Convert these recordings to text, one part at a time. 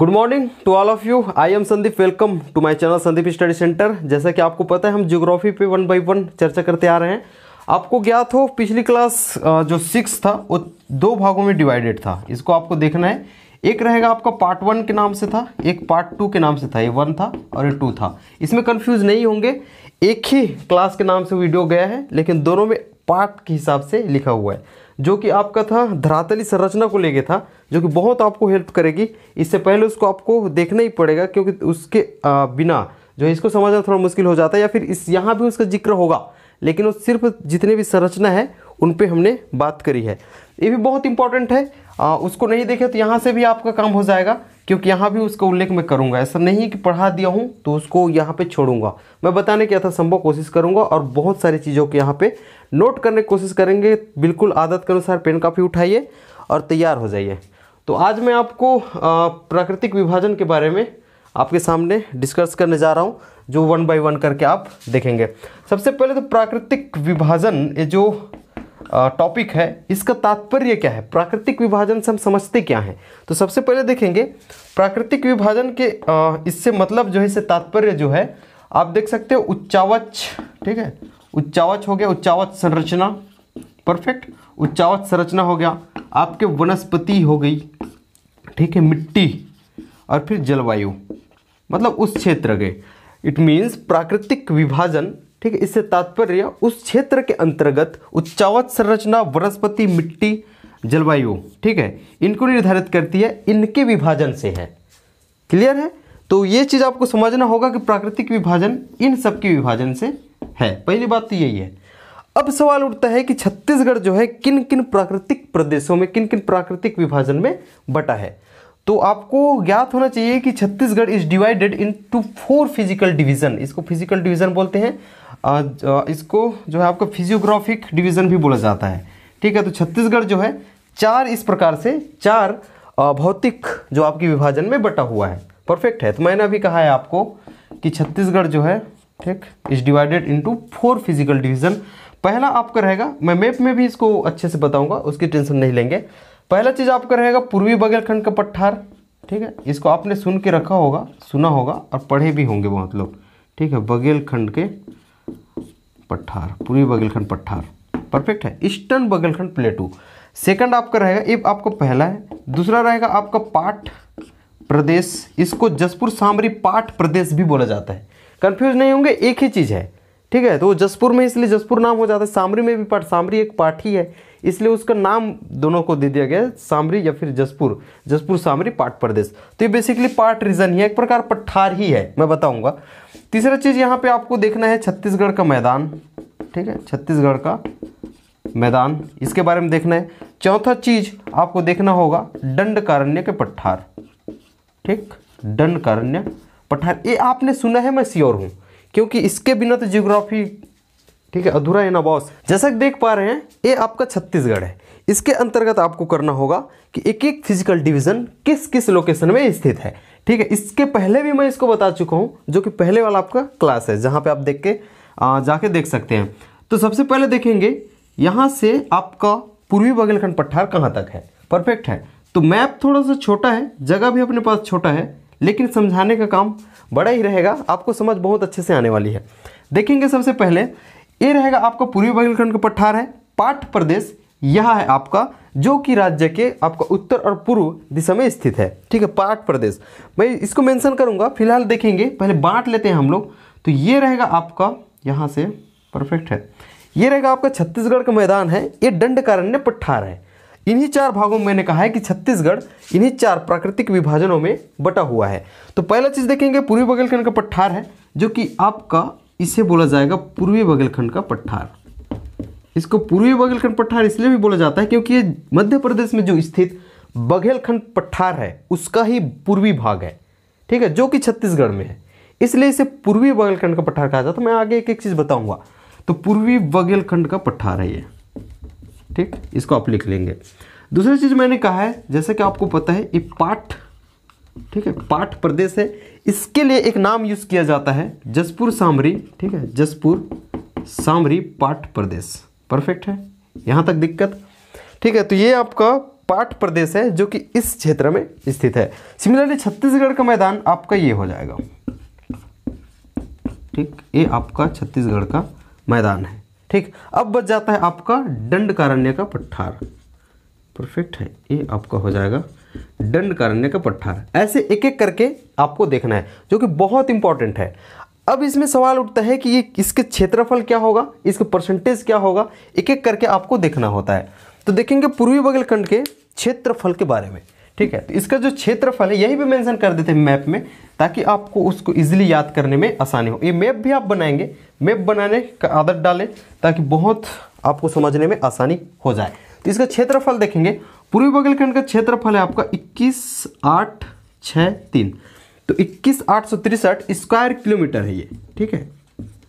good morning to all of you I am Sandeep welcome to my channel Sandeep study centre जैसा कि आपको पता है हम ज्योग्राफी पे वन बाई वन चर्चा करते आ रहे हैं आपको ज्ञात हो पिछली क्लास जो सिक्स था वो दो भागों में डिवाइडेड था इसको आपको देखना है एक रहेगा आपका पार्ट वन के नाम से था एक पार्ट टू के नाम से था ये वन था और ये टू था इसमें कन्फ्यूज़ नहीं होंगे एक ही क्लास के नाम से वीडियो गया है लेकिन दोनों में पार्ट के हिसाब से लिखा हुआ है जो कि आपका था धरातली संरचना को लेके था जो कि बहुत आपको हेल्प करेगी इससे पहले उसको आपको देखना ही पड़ेगा क्योंकि उसके बिना जो है इसको समझना थोड़ा मुश्किल हो जाता है या फिर इस यहाँ भी उसका जिक्र होगा लेकिन वो सिर्फ जितने भी संरचना है उन पर हमने बात करी है ये भी बहुत इंपॉर्टेंट है आ, उसको नहीं देखे तो यहाँ से भी आपका काम हो जाएगा क्योंकि यहाँ भी उसका उल्लेख मैं करूँगा ऐसा नहीं है कि पढ़ा दिया हूँ तो उसको यहाँ पे छोड़ूंगा मैं बताने की संभव कोशिश करूँगा और बहुत सारी चीज़ों को यहाँ पे नोट करने की कोशिश करेंगे बिल्कुल आदत के अनुसार पेन काफ़ी उठाइए और तैयार हो जाइए तो आज मैं आपको प्राकृतिक विभाजन के बारे में आपके सामने डिस्कस करने जा रहा हूँ जो वन बाई वन करके आप देखेंगे सबसे पहले तो प्राकृतिक विभाजन ये जो टॉपिक है इसका तात्पर्य क्या है प्राकृतिक विभाजन से हम समझते क्या हैं तो सबसे पहले देखेंगे प्राकृतिक विभाजन के इससे मतलब जो है इससे तात्पर्य जो है आप देख सकते हो उच्चावच ठीक है उच्चावच हो गया उच्चावच संरचना परफेक्ट उच्चावच संरचना हो गया आपके वनस्पति हो गई ठीक है मिट्टी और फिर जलवायु मतलब उस क्षेत्र गए इट मीन्स प्राकृतिक विभाजन ठीक है इससे तात्पर्य उस क्षेत्र के अंतर्गत उच्चावत संरचना वनस्पति मिट्टी जलवायु ठीक है इनको निर्धारित करती है इनके विभाजन से है क्लियर है तो ये चीज़ आपको समझना होगा कि प्राकृतिक विभाजन इन सब के विभाजन से है पहली बात तो यही है अब सवाल उठता है कि छत्तीसगढ़ जो है किन किन प्राकृतिक प्रदेशों में किन किन प्राकृतिक विभाजन में बटा है तो आपको ज्ञात होना चाहिए कि Chhattisgarh is divided into four physical division इसको फिजिकल डिवीजन बोलते हैं इसको जो है आपका फिजियोग्राफिक डिवीज़न भी बोला जाता है ठीक है तो छत्तीसगढ़ जो है चार इस प्रकार से चार भौतिक जो आपकी विभाजन में बटा हुआ है परफेक्ट है तो मैंने अभी कहा है आपको कि छत्तीसगढ़ जो है ठीक is divided into four physical division पहला आपका रहेगा मैं मैप में भी इसको अच्छे से बताऊंगा उसकी टेंशन नहीं लेंगे पहला चीज़ आपका रहेगा पूर्वी बघेलखंड का पठार ठीक है इसको आपने सुन के रखा होगा सुना होगा और पढ़े भी होंगे बहुत लोग ठीक है बघेलखंड के पठार पूर्वी बघेलखंड पठार परफेक्ट है ईस्टर्न बघेलखंड प्लेटू सेकंड आपका रहेगा ये आपका पहला है दूसरा रहेगा आपका पाठ प्रदेश इसको जसपुर सामरी पाठ प्रदेश भी बोला जाता है कंफ्यूज नहीं होंगे एक ही चीज़ है ठीक है तो वो जसपुर में इसलिए जसपुर नाम हो जाता है सामरी में भी पाठ सामरी एक पाठ ही है इसलिए उसका नाम दोनों को दे दिया गया सामरी या फिर जसपुर जसपुर सामरी पाठ प्रदेश तो ये बेसिकली पाठ रीजन ही है एक प्रकार पठार ही है मैं बताऊंगा तीसरा चीज़ यहाँ पे आपको देखना है छत्तीसगढ़ का मैदान ठीक है छत्तीसगढ़ का मैदान इसके बारे में देखना है चौथा चीज आपको देखना होगा दंड कारण्य के पठार ठीक दंड कारण्य पठार ये आपने सुना है मैं श्योर हूँ क्योंकि इसके बिना तो जियोग्राफी ठीक है अधूरा है ना बॉस जैसा कि देख पा रहे हैं ये आपका छत्तीसगढ़ है इसके अंतर्गत आपको करना होगा कि एक एक फिजिकल डिवीजन किस किस लोकेशन में स्थित है ठीक है इसके पहले भी मैं इसको बता चुका हूँ जो कि पहले वाला आपका क्लास है जहाँ पे आप देख के जाके देख सकते हैं तो सबसे पहले देखेंगे यहाँ से आपका पूर्वी बघेलखंड पठार कहाँ तक है परफेक्ट है तो मैप थोड़ा सा छोटा है जगह भी अपने पास छोटा है लेकिन समझाने का काम बड़ा ही रहेगा आपको समझ बहुत अच्छे से आने वाली है देखेंगे सबसे पहले ये रहेगा आपका पूर्वी बघेलखंड का पठार है पाठ प्रदेश यह है आपका जो कि राज्य के आपका उत्तर और पूर्व दिशा में स्थित है ठीक है पाट प्रदेश मैं इसको मेंशन करूंगा फिलहाल देखेंगे पहले बांट लेते हैं हम लोग तो ये रहेगा आपका यहाँ से परफेक्ट है ये रहेगा आपका छत्तीसगढ़ का मैदान है ये दंड कारण्य पठार है इन्हीं चार भागों में मैंने कहा है कि छत्तीसगढ़ इन्हीं चार प्राकृतिक विभाजनों में बटा हुआ है तो पहला चीज़ देखेंगे पूर्वी बघेलखंड का पठार है जो कि आपका इसे बोला जाएगा पूर्वी बघेलखंड का पठार इसको पूर्वी बघेलखंड पठार इसलिए भी बोला जाता है क्योंकि ये मध्य प्रदेश में जो स्थित बघेलखंड पठार है उसका ही पूर्वी भाग है ठीक है जो कि छत्तीसगढ़ में है इसलिए इसे पूर्वी बघेलखंड का पठार कहा जाता है तो मैं आगे एक एक चीज़ बताऊंगा तो पूर्वी बघेलखंड का पठार है ये ठीक इसको आप लिख लेंगे दूसरी चीज़ मैंने कहा है जैसे कि आपको पता है ये पाठ ठीक है पाठ प्रदेश है इसके लिए एक नाम यूज़ किया जाता है जसपुर सामरी ठीक है जसपुर सामरी पाठ प्रदेश परफेक्ट है यहाँ तक दिक्कत ठीक है तो ये आपका पाट प्रदेश है जो कि इस क्षेत्र में स्थित है सिमिलरली छत्तीसगढ़ का मैदान आपका ये हो जाएगा ठीक ये आपका छत्तीसगढ़ का मैदान है ठीक अब बच जाता है आपका दंड कारण्य का पठार परफेक्ट है ये आपका हो जाएगा दंड कारण्य का पठार ऐसे एक एक करके आपको देखना है जो कि बहुत इंपॉर्टेंट है अब इसमें सवाल उठता है कि ये इसके क्षेत्रफल क्या होगा इसके परसेंटेज क्या होगा एक एक करके आपको देखना होता है तो देखेंगे पूर्वी बघेलखंड के क्षेत्रफल के बारे में ठीक है तो इसका जो क्षेत्रफल है यही भी मेंशन कर देते हैं मैप में ताकि आपको उसको इजीली याद करने में आसानी हो ये मैप भी आप बनाएंगे मैप बनाने का आदत डालें ताकि बहुत आपको समझने में आसानी हो जाए तो इसका क्षेत्रफल देखेंगे पूर्वी बघेलखंड का क्षेत्रफल है आपका इक्कीस आठ छः तीन तो इक्कीस आठ सौ तिरसठ स्क्वायर किलोमीटर है ये ठीक है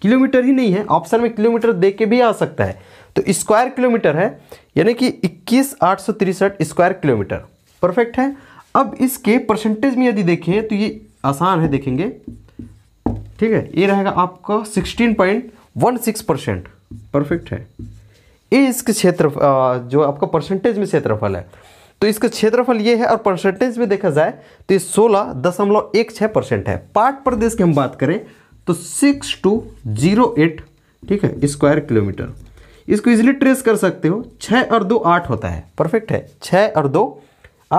किलोमीटर ही नहीं है ऑप्शन में किलोमीटर दे के भी आ सकता है तो स्क्वायर किलोमीटर है यानी कि इक्कीस आठ सौ तिरसठ स्क्वायर किलोमीटर परफेक्ट है अब इसके परसेंटेज में यदि देखें तो ये आसान है देखेंगे ठीक है ये रहेगा आपका sixteen point one six percent perfect है ये इसके क्षेत्र जो आपका परसेंटेज में क्षेत्रफल है तो इसका क्षेत्रफल ये है और परसेंटेज में देखा जाए तो ये सोलह दशमलव एक छः परसेंट है पार्ट प्रदेश की हम बात करें तो सिक्स टू जीरो एट ठीक है स्क्वायर किलोमीटर इसको इजीली ट्रेस कर सकते हो छः और दो आठ होता है परफेक्ट है छः और दो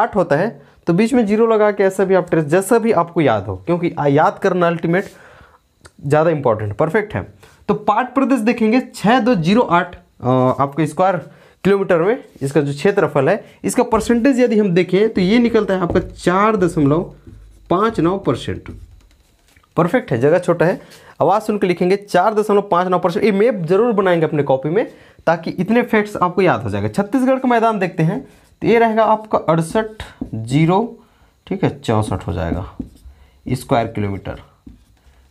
आठ होता है तो बीच में जीरो लगा के ऐसा भी आप ट्रेस जैसा भी आपको याद हो क्योंकि याद करना अल्टीमेट ज़्यादा इंपॉर्टेंट परफेक्ट है तो पार्ट प्रदेश देखेंगे छः दो जीरो आठ आपको स्क्वायर किलोमीटर में इसका जो क्षेत्रफल है इसका परसेंटेज यदि हम देखें तो ये निकलता है आपका चार दशमलव पाँच नौ परसेंट परफेक्ट है जगह छोटा है आवाज़ सुनकर लिखेंगे चार दशमलव पाँच नौ परसेंट ये मैप जरूर बनाएंगे अपने कॉपी में ताकि इतने फैक्ट्स आपको याद हो जाएगा छत्तीसगढ़ का मैदान देखते हैं तो ये रहेगा आपका अड़सठ जीरो ठीक है चौंसठ हो जाएगा स्क्वायर किलोमीटर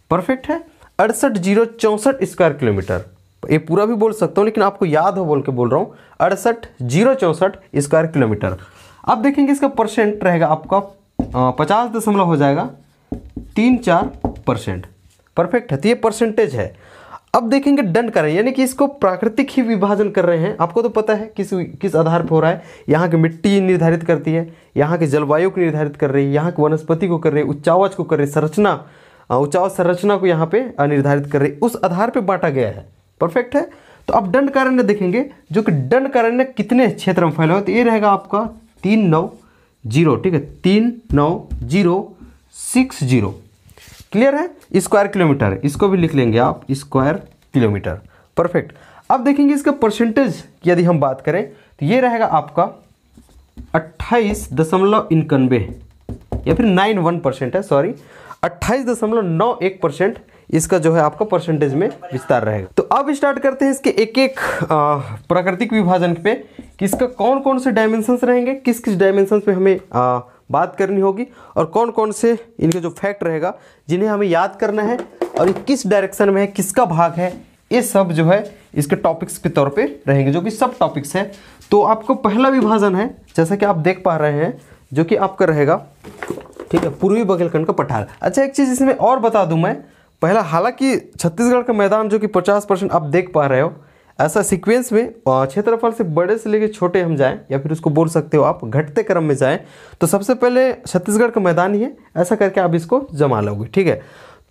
परफेक्ट है अड़सठ जीरो चौंसठ स्क्वायर किलोमीटर ये पूरा भी बोल सकता हूँ लेकिन आपको याद हो बोल के बोल रहा हूँ अड़सठ जीरो चौंसठ स्क्वायर किलोमीटर अब देखेंगे इसका परसेंट रहेगा आपका पचास दशमलव हो जाएगा तीन चार परसेंट परफेक्ट है तो ये परसेंटेज है अब देखेंगे डन कर रहे हैं यानी कि इसको प्राकृतिक ही विभाजन कर रहे हैं आपको तो पता है किस किस आधार पर हो रहा है यहाँ की मिट्टी निर्धारित करती है यहाँ की जलवायु को निर्धारित कर रही है यहाँ की वनस्पति को कर रही है उच्चावच को कर रही है संरचना उच्चावच संरचना को यहाँ पे निर्धारित कर रही है उस आधार पर बांटा गया है परफेक्ट है तो अब दंड कारण्य देखेंगे जो कि दंड कारण्य कितने क्षेत्र में फैला हुआ तो ये रहेगा आपका तीन नौ जीरो ठीक है तीन नौ जीरो सिक्स जीरो क्लियर है स्क्वायर किलोमीटर इसको भी लिख लेंगे आप स्क्वायर किलोमीटर परफेक्ट अब देखेंगे इसका परसेंटेज की यदि हम बात करें तो ये रहेगा आपका अट्ठाईस दशमलव इक्यानवे या फिर नाइन वन परसेंट है सॉरी अट्ठाईस दशमलव नौ एक परसेंट इसका जो है आपका परसेंटेज में विस्तार रहेगा तो अब स्टार्ट करते हैं इसके एक एक प्राकृतिक विभाजन पे कि इसका कौन कौन से डायमेंशंस रहेंगे किस किस डायमेंशंस पे हमें आ, बात करनी होगी और कौन कौन से इनके जो फैक्ट रहेगा जिन्हें हमें याद करना है और ये किस डायरेक्शन में है किसका भाग है ये सब जो है इसके टॉपिक्स के तौर पर रहेंगे जो कि सब टॉपिक्स है तो आपको पहला विभाजन है जैसा कि आप देख पा रहे हैं जो कि आपका रहेगा ठीक है पूर्वी बघेलखंड का पठार अच्छा एक चीज़ इसमें और बता दूं मैं पहला हालांकि छत्तीसगढ़ का मैदान जो कि पचास परसेंट आप देख पा रहे हो ऐसा सीक्वेंस में क्षेत्रफल से बड़े से लेकर छोटे हम जाएं या फिर उसको बोल सकते हो आप घटते क्रम में जाएं तो सबसे पहले छत्तीसगढ़ का मैदान ही है ऐसा करके आप इसको जमा लोगे ठीक है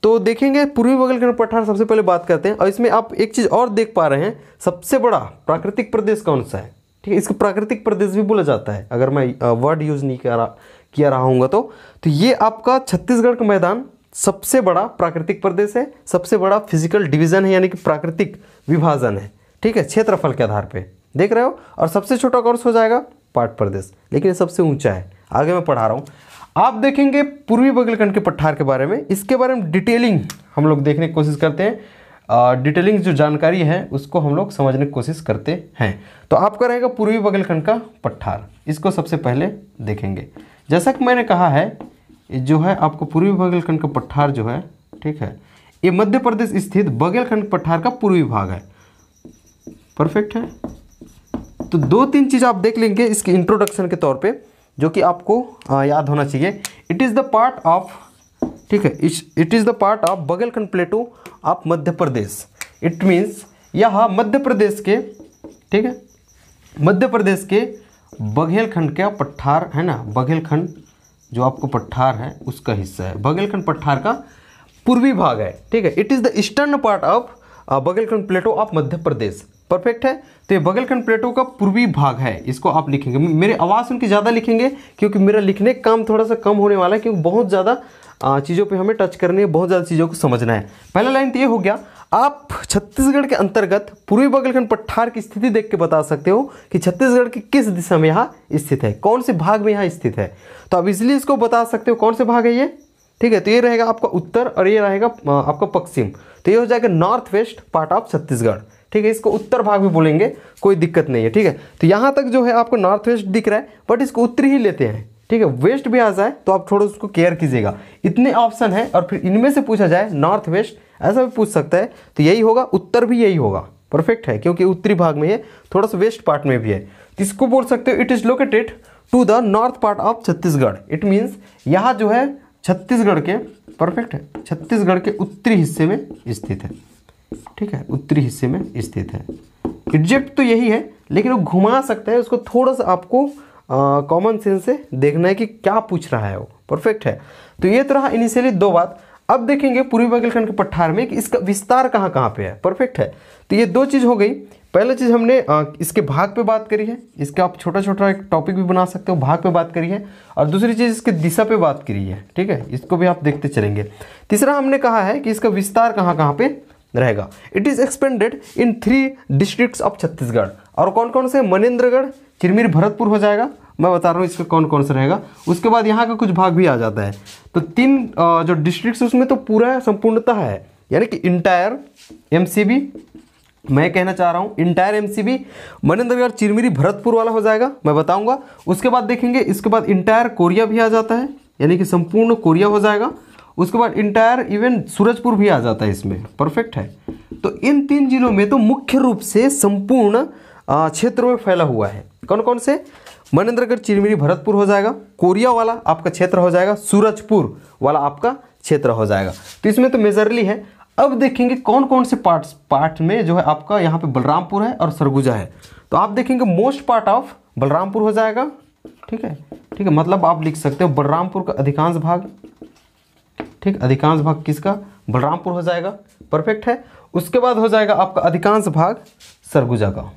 तो देखेंगे पूर्वी बगल के पठार सबसे पहले बात करते हैं और इसमें आप एक चीज़ और देख पा रहे हैं सबसे बड़ा प्राकृतिक प्रदेश कौन सा है ठीक है इसको प्राकृतिक प्रदेश भी बोला जाता है अगर मैं वर्ड यूज़ नहीं कर रहा किया रहा हूँगा तो, तो ये आपका छत्तीसगढ़ का मैदान सबसे बड़ा प्राकृतिक प्रदेश है सबसे बड़ा फिजिकल डिवीजन है यानी कि प्राकृतिक विभाजन है ठीक है क्षेत्रफल के आधार पे देख रहे हो और सबसे छोटा सा हो जाएगा पाट प्रदेश लेकिन ये सबसे ऊंचा है आगे मैं पढ़ा रहा हूँ आप देखेंगे पूर्वी बगलखंड के पठार के बारे में इसके बारे में डिटेलिंग हम लोग देखने की कोशिश करते हैं डिटेलिंग जो जानकारी है उसको हम लोग समझने की कोशिश करते हैं तो आपका रहेगा पूर्वी बगलखंड का पठार इसको सबसे पहले देखेंगे जैसा कि मैंने कहा है जो है आपको पूर्वी बघेलखंड का पठार जो है ठीक है ये मध्य प्रदेश स्थित बघेलखंड पठार का पूर्वी भाग है परफेक्ट है तो दो तीन चीज़ आप देख लेंगे इसके इंट्रोडक्शन के तौर पे जो कि आपको याद होना चाहिए it is the part of ठीक है it is the part of Baghelkhand plateau of Madhya Pradesh it means यह मध्य प्रदेश के ठीक है मध्य प्रदेश के बघेलखंड का पठार है ना बघेलखंड जो आपको पठार है उसका हिस्सा है बघेलखंड पठार का पूर्वी भाग है ठीक है it is the eastern part of Baghelkhand plateau of Madhya Pradesh perfect है तो ये बघेलखंड प्लेटो का पूर्वी भाग है इसको आप लिखेंगे मेरे आवाज़ उनकी ज़्यादा लिखेंगे क्योंकि मेरा लिखने का काम थोड़ा सा कम होने वाला है क्योंकि बहुत ज़्यादा uh, चीज़ों पे हमें टच करनी है बहुत ज़्यादा चीज़ों को समझना है पहला लाइन तो ये हो गया आप छत्तीसगढ़ के अंतर्गत पूर्वी बगलखंड पठार की स्थिति देख के बता सकते हो कि छत्तीसगढ़ की किस दिशा में यहाँ स्थित है कौन से भाग में यहाँ स्थित है तो आप इसलिए इसको बता सकते हो कौन से भाग है ये ठीक है तो ये रहेगा आपका उत्तर और ये रहेगा आपका पश्चिम तो ये हो जाएगा north west part of Chhattisgarh ठीक है इसको उत्तर भाग भी बोलेंगे कोई दिक्कत नहीं है ठीक है तो यहाँ तक जो है आपको नॉर्थ वेस्ट दिख रहा है बट इसको उत्तरी ही लेते हैं ठीक है वेस्ट भी आ जाए तो आप थोड़ा उसको केयर कीजिएगा इतने ऑप्शन है और फिर इनमें से पूछा जाए नॉर्थ वेस्ट ऐसा भी पूछ सकता है तो यही होगा उत्तर भी यही होगा परफेक्ट है क्योंकि उत्तरी भाग में है थोड़ा सा वेस्ट पार्ट में भी है तो इसको बोल सकते हो it is located to the north part of Chhattisgarh it means यहाँ जो है छत्तीसगढ़ के परफेक्ट है छत्तीसगढ़ के उत्तरी हिस्से में स्थित है ठीक है उत्तरी हिस्से में स्थित है इजिप्ट तो यही है लेकिन वो घुमा सकता है उसको थोड़ा सा आपको कॉमन सेंस से देखना है कि क्या पूछ रहा है वो परफेक्ट है तो ये तो रहा इनिशियली दो बात अब देखेंगे पूर्वी बंगलखंड के पठार में कि इसका विस्तार कहाँ कहाँ पे है परफेक्ट है तो ये दो चीज़ हो गई पहला चीज़ हमने इसके भाग पे बात करी है इसका आप छोटा छोटा एक टॉपिक भी बना सकते हो भाग पे बात करी है और दूसरी चीज़ इसके दिशा पे बात करी है ठीक है इसको भी आप देखते चलेंगे तीसरा हमने कहा है कि इसका विस्तार कहाँ कहाँ पर रहेगा it is expanded in three district of Chhattisgarh और कौन कौन से मनेन्द्रगढ़ चिरमिर भरतपुर हो जाएगा मैं बता रहा हूँ इसका कौन कौन सा रहेगा उसके बाद यहाँ का कुछ भाग भी आ जाता है तो तीन जो डिस्ट्रिक्ट उसमें तो पूरा संपूर्णता है यानी कि इंटायर एम मैं कहना चाह रहा हूँ entire M C B Manendragarh Chirmiri Bharatpur वाला हो जाएगा मैं बताऊंगा उसके बाद देखेंगे इसके बाद इंटायर कोरिया भी आ जाता है यानी कि संपूर्ण कोरिया हो जाएगा उसके बाद इंटायर इवन सूरजपुर भी आ जाता है इसमें परफेक्ट है तो इन तीन जिलों में तो मुख्य रूप से संपूर्ण क्षेत्र में फैला हुआ है कौन कौन से मनेन्द्रगढ़ चिरमिरी भरतपुर हो जाएगा कोरिया वाला आपका क्षेत्र हो जाएगा सूरजपुर वाला आपका क्षेत्र हो जाएगा तो इसमें तो मेजरली है अब देखेंगे कौन कौन से पार्ट पार्ट में जो है आपका यहाँ पे बलरामपुर है और सरगुजा है तो आप देखेंगे मोस्ट पार्ट ऑफ बलरामपुर हो जाएगा ठीक है ठीक है मतलब आप लिख सकते हो बलरामपुर का अधिकांश भाग ठीक अधिकांश भाग किसका बलरामपुर हो जाएगा परफेक्ट है उसके बाद हो जाएगा आपका अधिकांश भाग सरगुजा का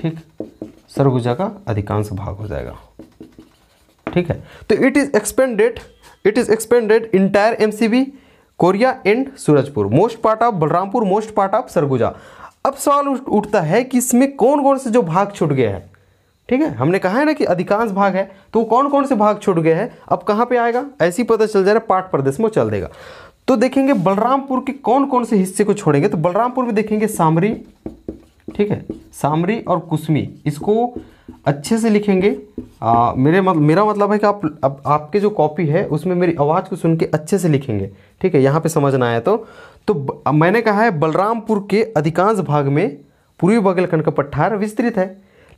ठीक सरगुजा का अधिकांश भाग हो जाएगा ठीक है तो it is expanded it is expanded entire MCB Korea and Surajpur most part of Balrampur most part of Surguja अब सवाल उठता है कि इसमें कौन कौन से जो भाग छूट गए हैं ठीक है हमने कहा है ना कि अधिकांश भाग है तो वो कौन कौन से भाग छूट गए हैं अब कहाँ पे आएगा ऐसे ही पता चल जा रहा पाठ प्रदेश में चल देगा तो देखेंगे बलरामपुर के कौन कौन से हिस्से को छोड़ेंगे तो बलरामपुर में देखेंगे सामरी ठीक है सामरी और कुसमी इसको अच्छे से लिखेंगे आ, मेरे मत, मेरा मतलब है कि आप अब आपके जो कॉपी है उसमें मेरी आवाज़ को सुन के अच्छे से लिखेंगे ठीक है यहाँ पे समझना आया तो तो ब, मैंने कहा है बलरामपुर के अधिकांश भाग में पूर्वी बघेलखंड का पठार विस्तृत है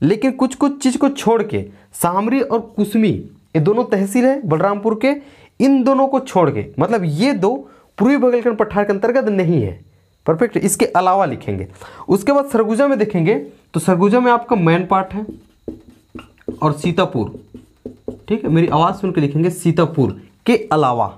लेकिन कुछ कुछ चीज़ को छोड़ के सामरी और कुसमी ये दोनों तहसील है बलरामपुर के इन दोनों को छोड़ के मतलब ये दो पूर्वी बघेलखंड पठार के अंतर्गत नहीं है परफेक्ट इसके अलावा लिखेंगे उसके बाद सरगुजा में देखेंगे तो सरगुजा में आपका मैन पार्ट है और सीतापुर ठीक है मेरी आवाज़ सुनकर लिखेंगे सीतापुर के अलावा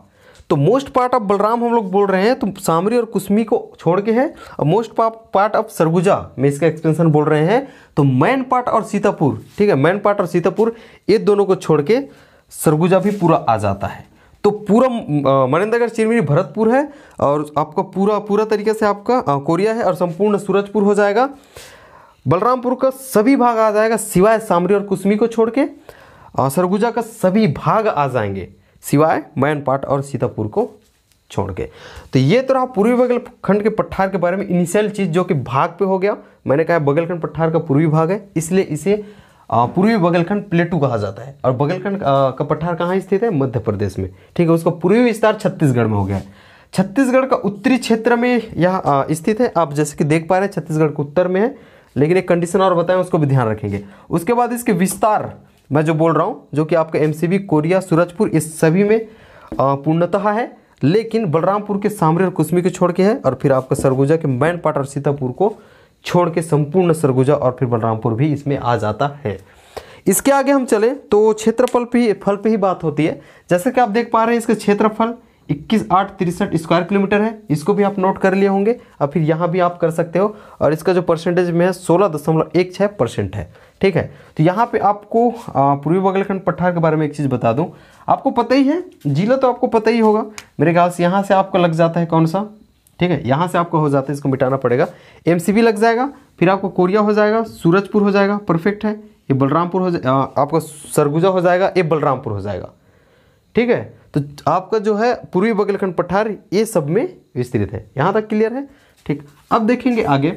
तो मोस्ट पार्ट ऑफ बलराम हम लोग बोल रहे हैं तो सामरी और कुसमी को छोड़ के है और मोस्ट पार्ट ऑफ सरगुजा में इसका एक्सपेंशन बोल रहे हैं तो मैन पार्ट और सीतापुर ठीक है मैन पार्ट और सीतापुर ये दोनों को छोड़ के सरगुजा भी पूरा आ जाता है तो पूरा मनेंद्रगढ़ चिरमिरी भरतपुर है और आपका पूरा पूरा तरीके से आपका कोरिया है और संपूर्ण सूरजपुर हो जाएगा बलरामपुर का सभी भाग आ जाएगा सिवाय सामरी और कुसमी को छोड़ के और सरगुजा का सभी भाग आ जाएंगे सिवाय मैनपाट और सीतापुर को छोड़ के तो ये तो रहा पूर्वी बगल खंड के पठार के बारे में इनिशियल चीज़ जो कि भाग पे हो गया मैंने कहा बगलखंड पठार का पूर्वी भाग है इसलिए इसे पूर्वी बगलखंड प्लेटू कहा जाता है और बगलखंड का पठार कहाँ स्थित है मध्य प्रदेश में ठीक है उसका पूर्वी विस्तार छत्तीसगढ़ में हो गया है छत्तीसगढ़ का उत्तरी क्षेत्र में यह स्थित है आप जैसे कि देख पा रहे हैं छत्तीसगढ़ के उत्तर में है लेकिन एक कंडीशन और बताएं उसको भी ध्यान रखेंगे उसके बाद इसके विस्तार मैं जो बोल रहा हूँ जो कि आपका एम कोरिया सूरजपुर इस सभी में पूर्णतः है लेकिन बलरामपुर के सामरे और कुश्मी को छोड़ के है और फिर आपका सरगुजा के मैनपाट और सीतापुर को छोड़ के संपूर्ण सरगुजा और फिर बलरामपुर भी इसमें आ जाता है इसके आगे हम चले तो क्षेत्रफल पे फल पे ही बात होती है जैसे कि आप देख पा रहे हैं इसका क्षेत्रफल इक्कीस आठ तिरसठ स्क्वायर किलोमीटर है इसको भी आप नोट कर लिए होंगे और फिर यहाँ भी आप कर सकते हो और इसका जो परसेंटेज में है सोलह दशमलव एक छः परसेंट है ठीक है तो यहाँ पे आपको पूर्वी बगलखंड पठार के बारे में एक चीज़ बता दूँ आपको पता ही है जिला तो आपको पता ही होगा मेरे ख्याल से यहाँ से आपका लग जाता है कौन सा ठीक है यहाँ से आपका हो जाता है इसको मिटाना पड़ेगा एम लग जाएगा फिर आपको कोरिया हो जाएगा सूरजपुर हो जाएगा परफेक्ट है ये बलरामपुर हो जाए आपका सरगुजा हो जाएगा ये बलरामपुर हो जाएगा ठीक है तो आपका जो है पूर्वी बगलखंड पठार ये सब में विस्तृत है यहाँ तक क्लियर है ठीक अब देखेंगे आगे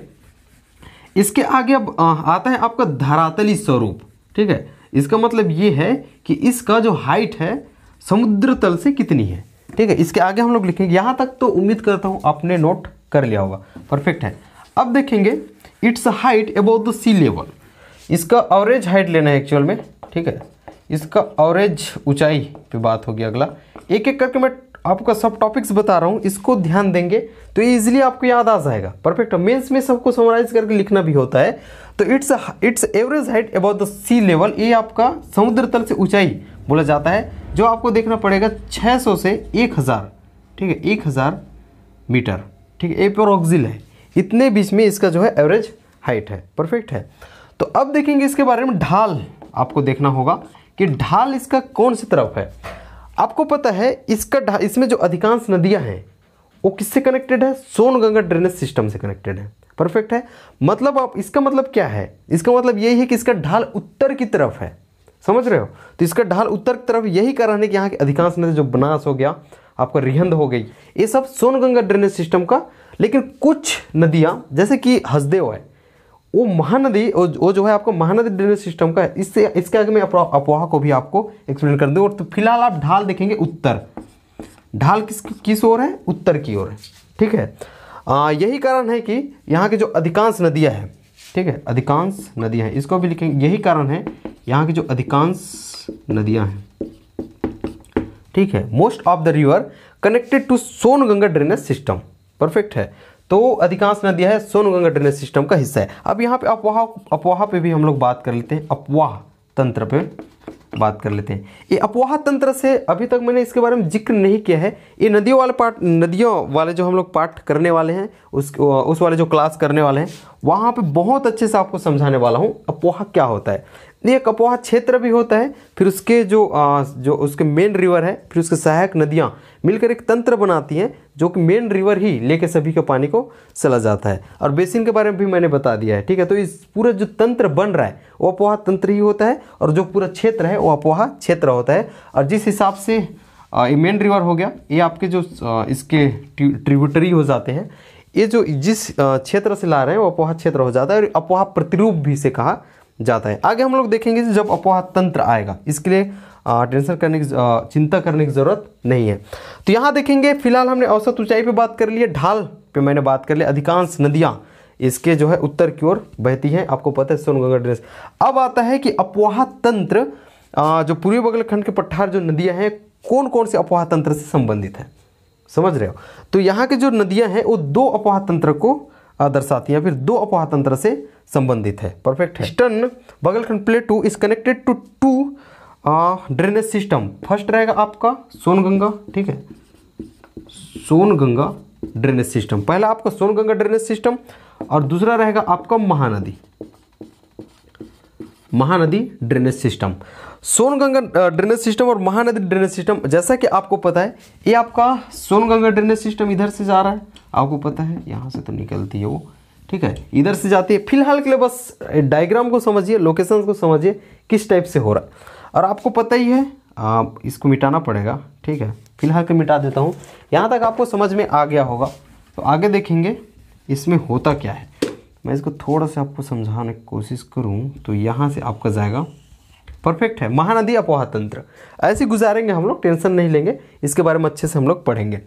इसके आगे अब आता है आपका धरातली स्वरूप ठीक है इसका मतलब ये है कि इसका जो हाइट है समुद्र तल से कितनी है ठीक है इसके आगे हम लोग लिखेंगे यहाँ तक तो उम्मीद करता हूँ आपने नोट कर लिया होगा परफेक्ट है अब देखेंगे its height about the sea level इसका एवरेज हाइट लेना है एक्चुअल में ठीक है इसका एवरेज ऊंचाई पे बात होगी अगला एक एक करके मैं आपका सब टॉपिक्स बता रहा हूँ इसको ध्यान देंगे तो ये इजिली आपको याद आ जाएगा परफेक्ट मेंस में सबको समराइज करके लिखना भी होता है तो its its average height about the sea level ये आपका समुद्र तल से ऊंचाई बोला जाता है जो आपको देखना पड़ेगा 600 से 1000 ठीक है 1000 मीटर ठीक है एप्रोक्सिल है इतने बीच में इसका जो है एवरेज हाइट है परफेक्ट है तो अब देखेंगे इसके बारे में ढाल आपको देखना होगा कि ढाल इसका कौन सी तरफ है आपको पता है इसका इसमें जो अधिकांश नदियां हैं वो किससे कनेक्टेड है सोनगंगा ड्रेनेज सिस्टम से कनेक्टेड है परफेक्ट है मतलब आप इसका मतलब क्या है इसका मतलब यही है कि इसका ढाल उत्तर की तरफ है समझ रहे हो तो इसका ढाल उत्तर की तरफ यही कारण है कि यहाँ के अधिकांश नदी जो बनास हो गया आपका रिहंद हो गई ये सब सोनगंगा ड्रेनेज सिस्टम का लेकिन कुछ नदियाँ जैसे कि हसदेव है वो महानदी वो जो है आपको महानदी ड्रेनेज सिस्टम का है इससे इसके आगे मैं अफवाह को भी आपको एक्सप्लेन कर दूँ और तो फिलहाल आप ढाल देखेंगे उत्तर ढाल किस किस ओर है उत्तर की ओर है ठीक है आ, यही कारण है कि यहाँ की जो अधिकांश नदियाँ हैं ठीक है अधिकांश नदियाँ हैं इसको भी लिखेंगे यही कारण है यहाँ की जो अधिकांश नदियाँ हैं ठीक है most of the river connected to Songanga drainage system perfect है तो अधिकांश नदियाँ है सोनगंगा ड्रेनेज सिस्टम का हिस्सा है अब यहाँ पे अपवाह अपवाह पे भी हम लोग बात कर लेते हैं अपवाह तंत्र पे बात कर लेते हैं ये अपवाह तंत्र से अभी तक मैंने इसके बारे में जिक्र नहीं किया है ये नदियों वाले पाठ नदियों वाले जो हम लोग पाठ करने वाले हैं उस उस वाले जो क्लास करने वाले हैं वहाँ पे बहुत अच्छे से आपको समझाने वाला हूँ अपवाह क्या होता है ये कपोहा क्षेत्र भी होता है फिर उसके जो आ, जो उसके मेन रिवर है फिर उसके सहायक नदियाँ मिलकर एक तंत्र बनाती हैं जो कि मेन रिवर ही लेके सभी के पानी को चला जाता है और बेसिन के बारे में भी मैंने बता दिया है ठीक है तो इस पूरा जो तंत्र बन रहा है वो अपोहा तंत्र ही होता है और जो पूरा क्षेत्र है वो अपोहा क्षेत्र होता है और जिस हिसाब से ये मेन रिवर हो गया ये आपके जो इसके ट्रिब्यूटरी हो जाते हैं ये जो जिस क्षेत्र से ला रहे हैं वो अपोहा क्षेत्र हो जाता है और अपोहा प्रतिरूप भी से कहा जाता है आगे हम लोग देखेंगे जब अपवाह तंत्र आएगा इसके लिए टेंशन करने की चिंता करने की ज़रूरत नहीं है तो यहाँ देखेंगे फिलहाल हमने औसत ऊंचाई पर बात कर ली है ढाल पर मैंने बात कर ली अधिकांश नदियाँ इसके जो है उत्तर की ओर बहती हैं आपको पता है सोनगंगा ड्रेस अब आता है कि अपवाह तंत्र जो पूर्वी बगलखंड के पठार जो नदियाँ हैं कौन कौन से अपवाह तंत्र से संबंधित है समझ रहे हो तो यहाँ के जो नदियाँ हैं वो दो अपवाह तंत्र को दर्शाती है फिर दो अपवाह तंत्र से संबंधित है परफेक्ट है eastern Baghelkhand plateau is connected to two drainage system first रहेगा आपका सोनगंगा ठीक है सोनगंगा ड्रेनेज सिस्टम पहला आपका सोनगंगा ड्रेनेज सिस्टम और दूसरा रहेगा आपका Mahanadi Mahanadi drainage system Songanga drainage system और महानदी ड्रेनेज सिस्टम जैसा कि आपको पता है ये आपका सोनगंगा ड्रेनेज सिस्टम इधर से जा रहा है आपको पता है यहाँ से तो निकलती है वो ठीक है इधर से जाती है फिलहाल के लिए बस डायग्राम को समझिए लोकेशन को समझिए किस टाइप से हो रहा है और आपको पता ही है आप इसको मिटाना पड़ेगा ठीक है फिलहाल के मिटा देता हूँ यहाँ तक आपको समझ में आ गया होगा तो आगे देखेंगे इसमें होता क्या है मैं इसको थोड़ा सा आपको समझाने की कोशिश करूँ तो यहाँ से आपका जाएगा परफेक्ट है महानदी अपोहा तंत्र ऐसे गुजारेंगे हम लोग टेंशन नहीं लेंगे इसके बारे में अच्छे से हम लोग पढ़ेंगे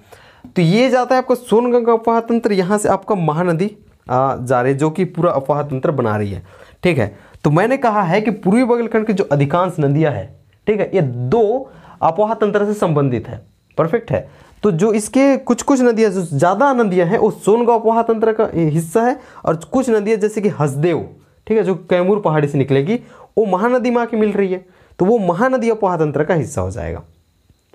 तो ये जाता है आपका सोनगंगा अपोहा तंत्र यहाँ से आपका महानदी जा रही है जो कि पूरा अपोहा तंत्र बना रही है ठीक है तो मैंने कहा है कि पूर्वी बगलखंड की जो अधिकांश नदियाँ हैं ठीक है ये दो अपोहा तंत्र से संबंधित है परफेक्ट है तो जो इसके कुछ कुछ नदियाँ जो ज़्यादा नदियाँ हैं वो सोनगा पोहा तंत्र का हिस्सा है और कुछ नदियाँ जैसे कि हसदेव ठीक है जो कैमूर पहाड़ी से निकलेगी वो महानदी माँ की मिल रही है तो वो महानदी अपवाह तंत्र का हिस्सा हो जाएगा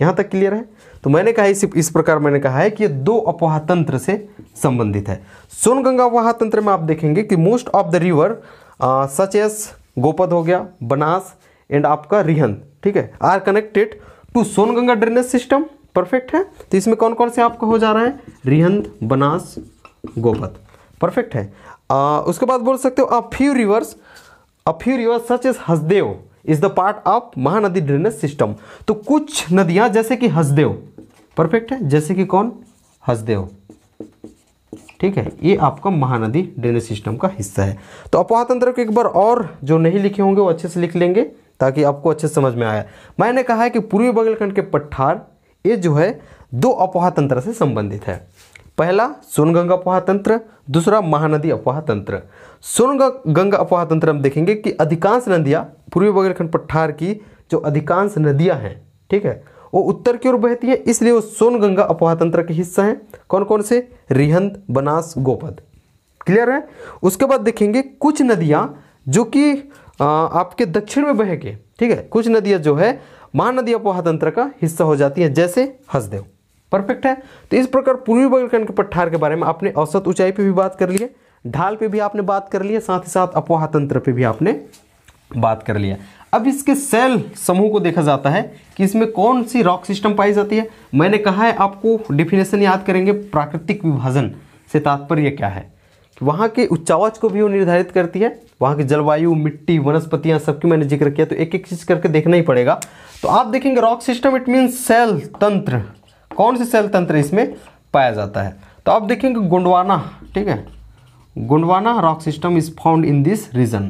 यहाँ तक क्लियर है तो मैंने कहा इस इस प्रकार मैंने कहा है कि ये दो अपवाह तंत्र से संबंधित है सोनगंगा अपवाह तंत्र में आप देखेंगे कि most of the river such as Gopad हो गया बनास एंड आपका रिहंद ठीक है are connected to Songanga drainage system perfect है तो इसमें कौन कौन से आपका हो जा रहा है रिहंद बनास गोपद परफेक्ट है आ, उसके बाद बोल सकते हो आप few rivers a few rivers such is Hasdeo is the part of Mahanadi drainage system तो कुछ नदियां जैसे कि हसदेव परफेक्ट है जैसे कि कौन हसदेव ठीक है ये आपका महानदी ड्रेनेज सिस्टम का हिस्सा है तो अपवाह तंत्र को एक बार और जो नहीं लिखे होंगे वो अच्छे से लिख लेंगे ताकि आपको अच्छे समझ में आया मैंने कहा है कि पूर्वी बगलखंड के पठार ये जो है दो अपवाह तंत्र से संबंधित है पहला सोनगंगा अफवाह तंत्र दूसरा महानदी अफवाह तंत्र सोनगंगा अफवाह तंत्र हम देखेंगे कि अधिकांश नदियाँ पूर्वी बघेलखंड पठार की जो अधिकांश नदियाँ हैं ठीक है वो उत्तर की ओर बहती हैं इसलिए वो सोनगंगा अफवाह तंत्र के हिस्सा हैं कौन कौन से रिहंद बनास गोपद क्लियर है उसके बाद देखेंगे कुछ नदियाँ जो कि आपके दक्षिण में बहेंगे ठीक है कुछ नदियाँ जो है महानदी अपवाह तंत्र का हिस्सा हो जाती हैं जैसे हसदेव परफेक्ट है तो इस प्रकार पूर्वी बंगाल के पठार के बारे में आपने औसत ऊंचाई पे भी बात कर लिया ढाल पे भी आपने बात कर लिया साथ ही साथ अपवाह तंत्र पे भी आपने बात कर लिया अब इसके सेल समूह को देखा जाता है कि इसमें कौन सी रॉक सिस्टम पाई जाती है मैंने कहा है आपको डिफिनेशन याद करेंगे प्राकृतिक विभाजन से तात्पर्य क्या है कि वहाँ के उच्चावच को भी वो निर्धारित करती है वहाँ की जलवायु मिट्टी वनस्पतियाँ सबकी मैंने जिक्र किया तो एक एक चीज़ करके देखना ही पड़ेगा तो आप देखेंगे रॉक सिस्टम इट मीन्स सेल तंत्र कौन से शैल तंत्र इसमें पाया जाता है तो आप देखेंगे गुंडवाना ठीक है Gondwana rock system is found in this region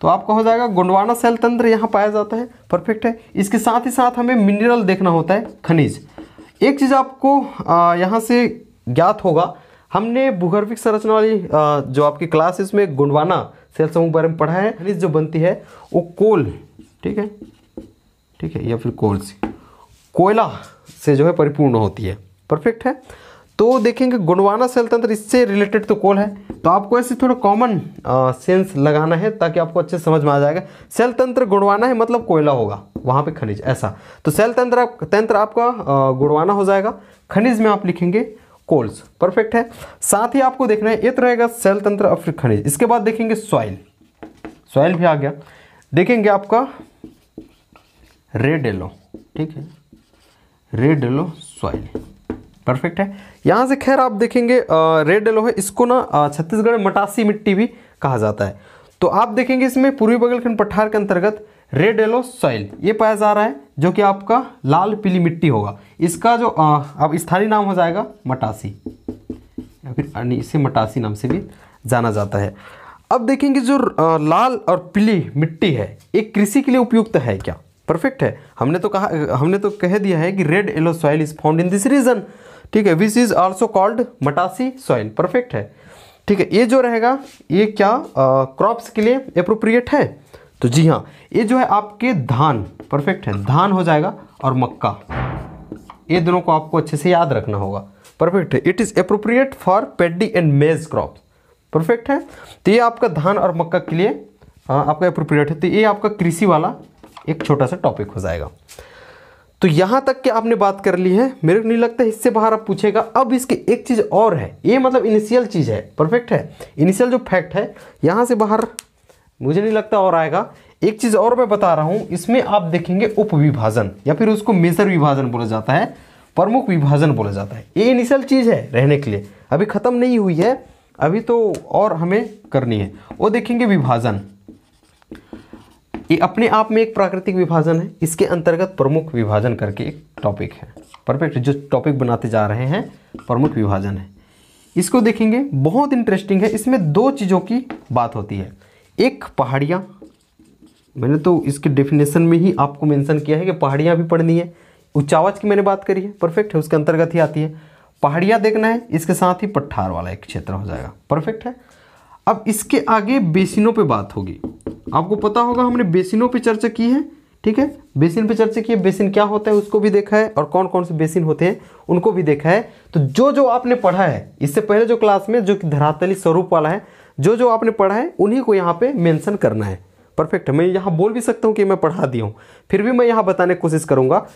तो आपका हो जाएगा गुंडवाना शैल तंत्र यहाँ पाया जाता है परफेक्ट है इसके साथ ही साथ हमें मिनरल देखना होता है खनिज एक चीज़ आपको यहाँ से ज्ञात होगा हमने भूगर्भिक संरचना वाली जो आपकी क्लास उसमें गुंडवाना सेल समूह के बारे में पढ़ा है खनिज जो बनती है वो कोल ठीक है ठीक है या फिर कोल से कोयला से जो है परिपूर्ण होती है परफेक्ट है तो देखेंगे गुणवाना सेल तंत्र इससे रिलेटेड तो कॉल है तो आपको ऐसे थोड़ा कॉमन सेंस लगाना है ताकि आपको अच्छे समझ में आ जाएगा सेल तंत्र गुणवाना है मतलब कोयला होगा वहाँ पे खनिज ऐसा तो सेल तंत्र तंत्र आपका गुणवाना हो जाएगा खनिज में आप लिखेंगे कोल्स परफेक्ट है साथ ही आपको देखना है एक रहेगा सेल तंत्र और फिर खनिज इसके बाद देखेंगे सॉइल सॉइल भी आ गया देखेंगे आपका रेड येलो ठीक है रेड एलो सॉइल परफेक्ट है यहाँ से खैर आप देखेंगे रेड एलो है इसको ना छत्तीसगढ़ मटासी मिट्टी भी कहा जाता है तो आप देखेंगे इसमें पूर्वी बगलखंड पठार के अंतर्गत रेड एलो सॉइल ये पाया जा रहा है जो कि आपका लाल पीली मिट्टी होगा इसका जो अब स्थानीय नाम हो जाएगा मटासी या फिर इसे मटासी नाम से भी जाना जाता है अब देखेंगे जो लाल और पीली मिट्टी है ये कृषि के लिए उपयुक्त है क्या परफेक्ट है हमने तो कहा हमने तो कह दिया है कि red yellow soil is found in this region ठीक है which is also called Matasi soil perfect है ठीक है ये जो रहेगा ये क्या क्रॉप्स के लिए अप्रोप्रिएट है तो जी हाँ ये जो है आपके धान परफेक्ट है धान हो जाएगा और मक्का ये दोनों को आपको अच्छे से याद रखना होगा परफेक्ट है it is appropriate for paddy and maize crop perfect है तो ये आपका धान और मक्का के लिए आपका अप्रोप्रिएट है तो ये आपका कृषि वाला एक छोटा सा टॉपिक हो जाएगा तो यहाँ तक कि आपने बात कर ली है मेरे को नहीं लगता इससे बाहर आप पूछेगा अब इसके एक चीज़ और है ये मतलब इनिशियल चीज़ है परफेक्ट है इनिशियल जो फैक्ट है यहाँ से बाहर मुझे नहीं लगता और आएगा एक चीज़ और मैं बता रहा हूँ इसमें आप देखेंगे उपविभाजन या फिर उसको मेजर विभाजन बोला जाता है प्रमुख विभाजन बोला जाता है ये इनिशियल चीज़ है रहने के लिए अभी ख़त्म नहीं हुई है अभी तो और हमें करनी है वो देखेंगे विभाजन ये अपने आप में एक प्राकृतिक विभाजन है इसके अंतर्गत प्रमुख विभाजन करके एक टॉपिक है परफेक्ट जो टॉपिक बनाते जा रहे हैं प्रमुख विभाजन है इसको देखेंगे बहुत इंटरेस्टिंग है इसमें दो चीज़ों की बात होती है एक पहाड़ियाँ मैंने तो इसके डेफिनेशन में ही आपको मेंशन किया है कि पहाड़ियाँ भी पढ़नी है उच्चावच की मैंने बात करी है परफेक्ट है उसके अंतर्गत ही आती है पहाड़ियाँ देखना है इसके साथ ही पठार वाला एक क्षेत्र हो जाएगा परफेक्ट है अब इसके आगे बेसिनों पे बात होगी आपको पता होगा हमने बेसिनों पे चर्चा की है ठीक है बेसिन पे चर्चा की है बेसिन क्या होता है उसको भी देखा है और कौन कौन से बेसिन होते हैं उनको भी देखा है तो जो जो आपने पढ़ा है इससे पहले जो क्लास में जो कि धरातली स्वरूप वाला है जो जो आपने पढ़ा है उन्हीं को यहाँ पे मेंशन करना है परफेक्ट मैं यहाँ बोल भी सकता हूँ कि मैं पढ़ा दिया हूँ फिर भी मैं यहाँ बताने की कोशिश करूँगा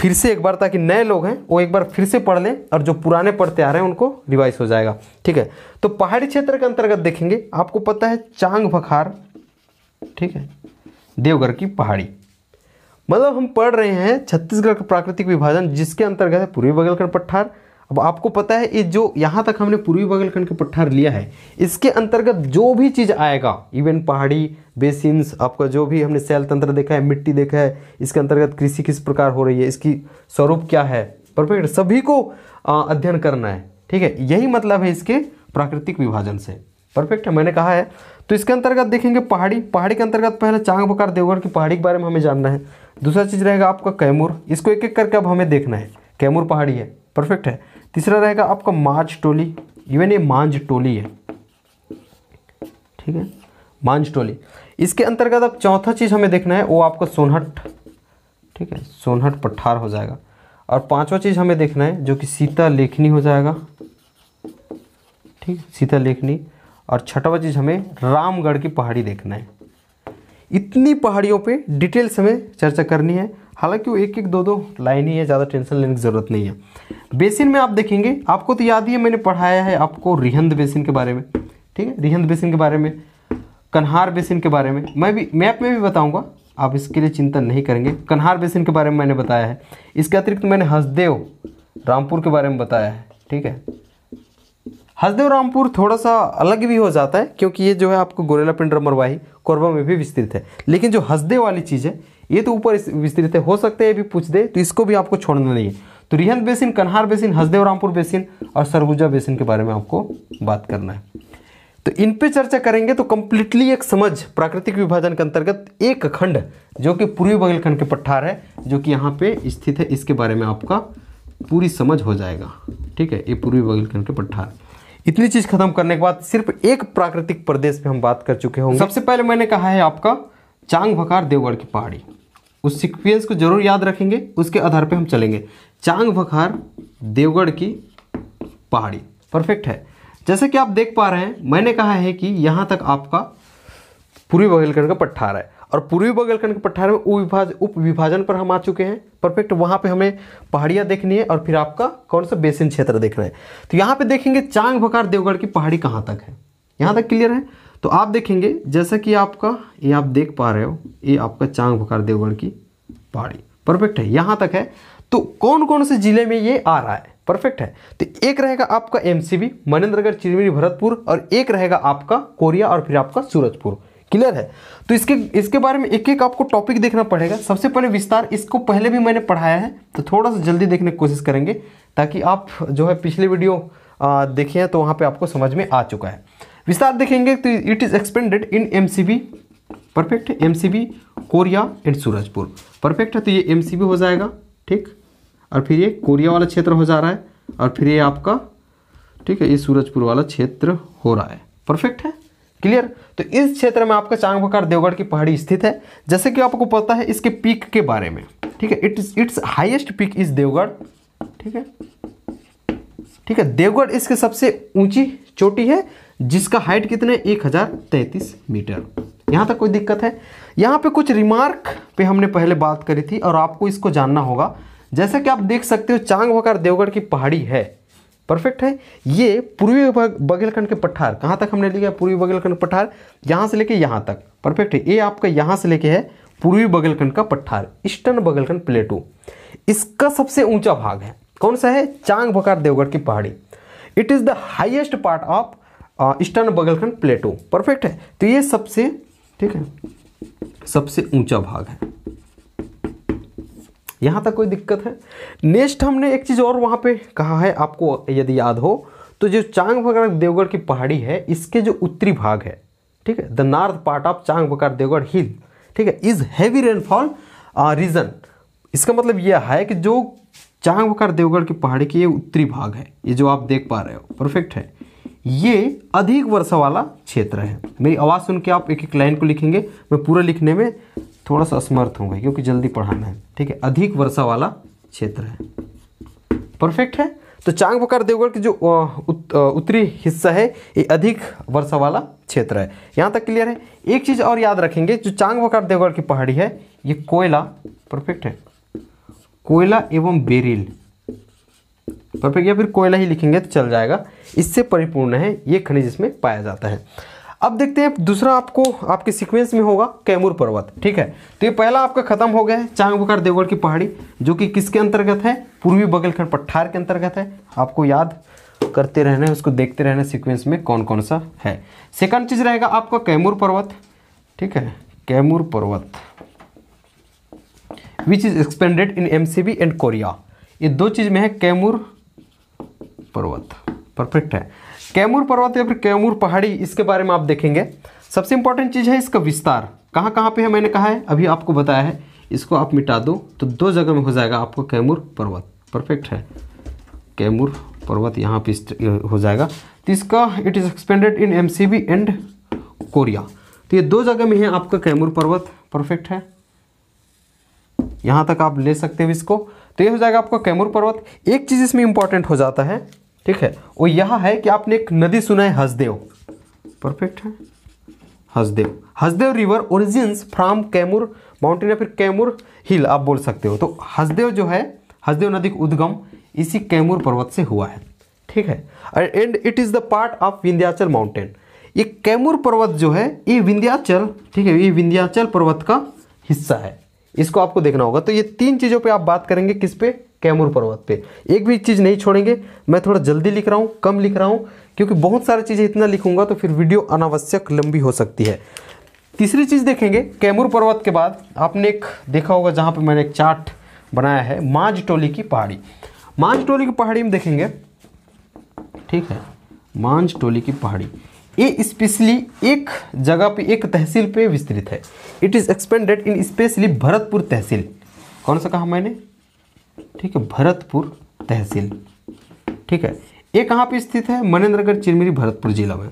फिर से एक बार ताकि नए लोग हैं वो एक बार फिर से पढ़ लें और जो पुराने पढ़ते आ रहे हैं उनको रिवाइज हो जाएगा ठीक है तो पहाड़ी क्षेत्र के अंतर्गत देखेंगे आपको पता है चांग भखार ठीक है देवघर की पहाड़ी मतलब हम पढ़ रहे हैं छत्तीसगढ़ का प्राकृतिक विभाजन जिसके अंतर्गत है पूर्वी बगलखंड पठार अब आपको पता है ये जो यहाँ तक हमने पूर्वी बगलखंड के पठार लिया है इसके अंतर्गत जो भी चीज़ आएगा इवन पहाड़ी बेसिन्स आपका जो भी हमने सेल तंत्र देखा है मिट्टी देखा है इसके अंतर्गत कृषि किस प्रकार हो रही है इसकी स्वरूप क्या है परफेक्ट सभी को अध्ययन करना है ठीक है यही मतलब है इसके प्राकृतिक विभाजन से परफेक्ट है मैंने कहा है तो इसके अंतर्गत देखेंगे पहाड़ी पहाड़ी के अंतर्गत पहले चांग बकार देवगढ़ की पहाड़ी के बारे में हमें जानना है दूसरा चीज़ रहेगा आपका कैमूर इसको एक एक करके अब हमें देखना है कैमूर पहाड़ी है परफेक्ट है तीसरा रहेगा आपका मांझ टोली इवन ये मांझ टोली है ठीक है मांझ टोली इसके अंतर्गत अब चौथा चीज़ हमें देखना है वो आपका सोनहट ठीक है सोनहट पठार हो जाएगा और पांचवा चीज़ हमें देखना है जो कि सीता लेखनी हो जाएगा ठीक सीता लेखनी और छठवा चीज़ हमें रामगढ़ की पहाड़ी देखना है इतनी पहाड़ियों पे डिटेल्स हमें चर्चा करनी है हालांकि वो एक एक दो दो लाइन ही है ज़्यादा टेंशन लेने की ज़रूरत नहीं है बेसिन में आप देखेंगे आपको तो याद ही है मैंने पढ़ाया है आपको रिहंद बेसिन के बारे में ठीक है रिहंद बेसिन के बारे में कन्हार बेसिन के बारे में मैं भी मैप में भी बताऊँगा आप इसके लिए चिंता नहीं करेंगे कन्हार बेसिन के बारे में मैंने बताया है इसके अतिरिक्त मैंने हंसदेव रामपुर के बारे में बताया है ठीक है हसदेव रामपुर थोड़ा सा अलग भी हो जाता है क्योंकि ये जो है आपको गोरेला पिंड रमरवाही कोरबा में भी विस्तृत है लेकिन जो हसदेव वाली चीज़ है ये तो ऊपर विस्तृत है हो सकता है ये भी पूछ दे तो इसको भी आपको छोड़ना नहीं है तो Rihand basin Kanhar basin Hasdeo Rampur basin और सरगुजा बेसिन के बारे में आपको बात करना है तो इन पर चर्चा करेंगे तो कम्प्लीटली एक समझ प्राकृतिक विभाजन के अंतर्गत एक खंड जो कि पूर्वी बघेलखंड के पठार है जो कि यहाँ पे स्थित है इसके बारे में आपका पूरी समझ हो जाएगा ठीक है ये पूर्वी बघेलखंड के पठार इतनी चीज खत्म करने के बाद सिर्फ एक प्राकृतिक प्रदेश पे हम बात कर चुके होंगे सबसे पहले मैंने कहा है आपका चांग भकार देवगढ़ की पहाड़ी उस सिक्वेंस को जरूर याद रखेंगे उसके आधार पे हम चलेंगे चांग भखार देवगढ़ की पहाड़ी परफेक्ट है जैसे कि आप देख पा रहे हैं मैंने कहा है कि यहाँ तक आपका पूर्वी बघेलगढ़ का पठार है और पूर्वी बगलखंड के पठार में उपविभाज उप विभाजन पर हम आ चुके हैं परफेक्ट वहाँ पे हमें पहाड़ियाँ देखनी है और फिर आपका कौन सा बेसिन क्षेत्र देखना है तो यहाँ पे देखेंगे चांग भकार देवगढ़ की पहाड़ी कहाँ तक है यहाँ तक क्लियर है तो आप देखेंगे जैसा कि आपका ये आप देख पा रहे हो ये आपका चांग भकार देवगढ़ की पहाड़ी परफेक्ट है यहाँ तक है तो कौन कौन से ज़िले में ये आ रहा है परफेक्ट है तो एक रहेगा आपका एमसीबी सी चिरमिरी भरतपुर और एक रहेगा आपका कोरिया और फिर आपका सूरजपुर क्लियर है तो इसके इसके बारे में एक एक आपको टॉपिक देखना पड़ेगा सबसे पहले विस्तार इसको पहले भी मैंने पढ़ाया है तो थोड़ा सा जल्दी देखने की कोशिश करेंगे ताकि आप जो है पिछले वीडियो देखें तो वहाँ पर आपको समझ में आ चुका है विस्तार देखेंगे तो it is expanded in M perfect M Korea and Surajpur perfect है तो ये एम हो जाएगा ठीक और फिर ये कोरिया वाला क्षेत्र हो जा रहा है और फिर ये आपका ठीक है ये सूरजपुर वाला क्षेत्र हो रहा है परफेक्ट है क्लियर तो इस क्षेत्र में आपका चांग बकार देवगढ़ की पहाड़ी स्थित है जैसे कि आपको पता है इसके पीक के बारे में ठीक है its its highest peak is Deogarh ठीक है ठीक है देवगढ़ इसके सबसे ऊंची चोटी है जिसका हाइट कितना है एक हज़ार तैतीस मीटर यहां तक कोई दिक्कत है यहाँ पे कुछ रिमार्क पे हमने पहले बात करी थी और आपको इसको जानना होगा जैसा कि आप देख सकते हो चांग भकार देवगढ़ की पहाड़ी है परफेक्ट है ये पूर्वी बघेलखंड के पठार कहाँ तक हमने लिखा पूर्वी बघेलखंड पठार यहाँ से लेके यहाँ तक परफेक्ट है ये आपका यहाँ से लेके है पूर्वी बघेलखंड का पठार ईस्टर्न बघेलखंड प्लेटू इसका सबसे ऊंचा भाग है कौन सा है चांग भकार देवगढ़ की पहाड़ी it is the highest part of eastern Baghelkhand plateau perfect है तो ये सबसे ठीक है सबसे ऊंचा भाग है यहाँ तक कोई दिक्कत है नेक्स्ट हमने एक चीज़ और वहाँ पे कहा है आपको यदि याद हो तो जो चांग बकर देवगढ़ की पहाड़ी है इसके जो उत्तरी भाग है ठीक है the north part of Changbhakar Deogarh hill ठीक है इज़ हैवी रेनफॉल रीजन इसका मतलब यह है कि जो चांग बकर देवगढ़ की पहाड़ी की ये उत्तरी भाग है ये जो आप देख पा रहे हो परफेक्ट है ये अधिक वर्षा वाला क्षेत्र है मेरी आवाज़ सुन के आप एक एक लाइन को लिखेंगे मैं पूरा लिखने में थोड़ा सा असमर्थ होंगे क्योंकि जल्दी पढ़ाना है ठीक है अधिक वर्षा वाला क्षेत्र है परफेक्ट है तो चांग बकार देवगढ़ की जो उत, उत्तरी हिस्सा है ये अधिक वर्षा वाला क्षेत्र है यहाँ तक क्लियर है एक चीज़ और याद रखेंगे जो चांग बकार देवगढ़ की पहाड़ी है ये कोयला परफेक्ट है कोयला एवं बेरिल परफेक्ट या फिर कोयला ही लिखेंगे तो चल जाएगा इससे परिपूर्ण है ये खनिज इसमें पाया जाता है अब देखते हैं दूसरा आपको आपके सीक्वेंस में होगा कैमूर पर्वत ठीक है तो ये पहला आपका खत्म हो गया है चांगबुकार देवगढ़ की पहाड़ी जो कि किसके अंतर्गत है पूर्वी बगलखंड पठार के अंतर्गत है आपको याद करते रहना है उसको देखते रहना सीक्वेंस में कौन कौन सा है सेकंड चीज़ रहेगा आपका कैमूर पर्वत ठीक है कैमूर पर्वत which is expanded in M and Korea ये दो चीज़ में है कैमूर पर्वत परफेक्ट है कैमूर पर्वत या फिर कैमूर पहाड़ी इसके बारे में आप देखेंगे सबसे इंपॉर्टेंट चीज़ है इसका विस्तार कहाँ कहाँ पे है मैंने कहा है अभी आपको बताया है इसको आप मिटा दो तो दो जगह में हो जाएगा आपको कैमूर पर्वत परफेक्ट है कैमूर पर्वत यहाँ पे हो जाएगा तो इसका it is expanded in M and Korea तो ये दो जगह में है आपका कैमूर पर्वत परफेक्ट है यहाँ तक आप ले सकते हो इसको तो ये हो जाएगा आपका कैमूर पर्वत एक चीज़ इसमें इंपॉर्टेंट हो जाता है ठीक है वो यह है कि आपने एक नदी सुना है हसदेव परफेक्ट है Hasdeo Hasdeo river origins from Kaimur mountain या फिर कैमूर हिल आप बोल सकते हो तो हसदेव जो है हसदेव नदी का उद्गम इसी कैमूर पर्वत से हुआ है ठीक है and it is the part of Vindhyachal mountain ये कैमूर पर्वत जो है ये विंध्याचल ठीक है ये विंध्याचल पर्वत का हिस्सा है इसको आपको देखना होगा तो ये तीन चीज़ों पे आप बात करेंगे किस पे कैमूर पर्वत पे एक भी चीज़ नहीं छोड़ेंगे मैं थोड़ा जल्दी लिख रहा हूँ कम लिख रहा हूँ क्योंकि बहुत सारी चीज़ें इतना लिखूंगा तो फिर वीडियो अनावश्यक लंबी हो सकती है तीसरी चीज़ देखेंगे कैमूर पर्वत के बाद आपने एक देखा होगा जहाँ पर मैंने एक चार्ट बनाया है माझ टोली की पहाड़ी माझ टोली की पहाड़ी में देखेंगे ठीक है मांझ टोली की पहाड़ी ये स्पेशली एक जगह पे एक तहसील पे विस्तृत है it is expanded in specially Bharatpur तहसील कौन सा कहा मैंने ठीक है भरतपुर तहसील ठीक है ये कहाँ पे स्थित है मनेन्द्रगढ़ चिरमिरी भरतपुर जिला में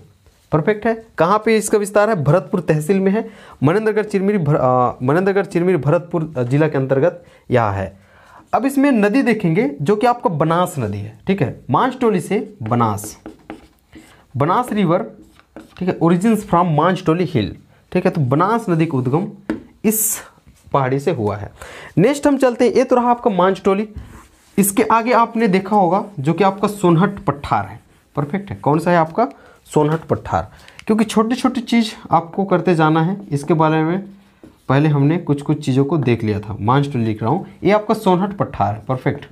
परफेक्ट है कहाँ पे इसका विस्तार है भरतपुर तहसील में है मनेन्द्रगढ़ चिरमिरी भर मनेन्द्रगढ़ चिरमिरी भरतपुर जिला के अंतर्गत यहाँ है अब इसमें नदी देखेंगे जो कि आपका बनास नदी है ठीक है मांसटोली से बनास बनास रिवर ठीक है ओरिजिन फ्रॉम मांसटोली हिल ठीक है तो बनास नदी का उद्गम इस पहाड़ी से हुआ है नेक्स्ट हम चलते हैं ये तो रहा आपका मांझटोली टोली इसके आगे आपने देखा होगा जो कि आपका सोनहट पठार है परफेक्ट है कौन सा है आपका सोनहट पठार क्योंकि छोटी छोटी चीज़ आपको करते जाना है इसके बारे में पहले हमने कुछ कुछ चीज़ों को देख लिया था मांझटोली टोली लिख रहा हूँ ये आपका सोनहट पठार है परफेक्ट